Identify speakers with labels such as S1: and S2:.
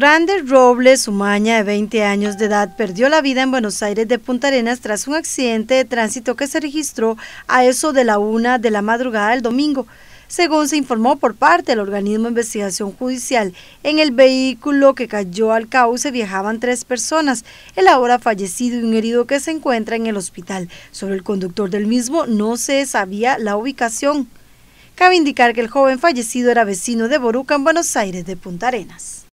S1: Grande Robles Umaña, de 20 años de edad, perdió la vida en Buenos Aires de Punta Arenas tras un accidente de tránsito que se registró a eso de la una de la madrugada del domingo. Según se informó por parte del organismo de investigación judicial, en el vehículo que cayó al cauce viajaban tres personas, el ahora fallecido y un herido que se encuentra en el hospital. Sobre el conductor del mismo no se sabía la ubicación. Cabe indicar que el joven fallecido era vecino de Boruca en Buenos Aires de Punta Arenas.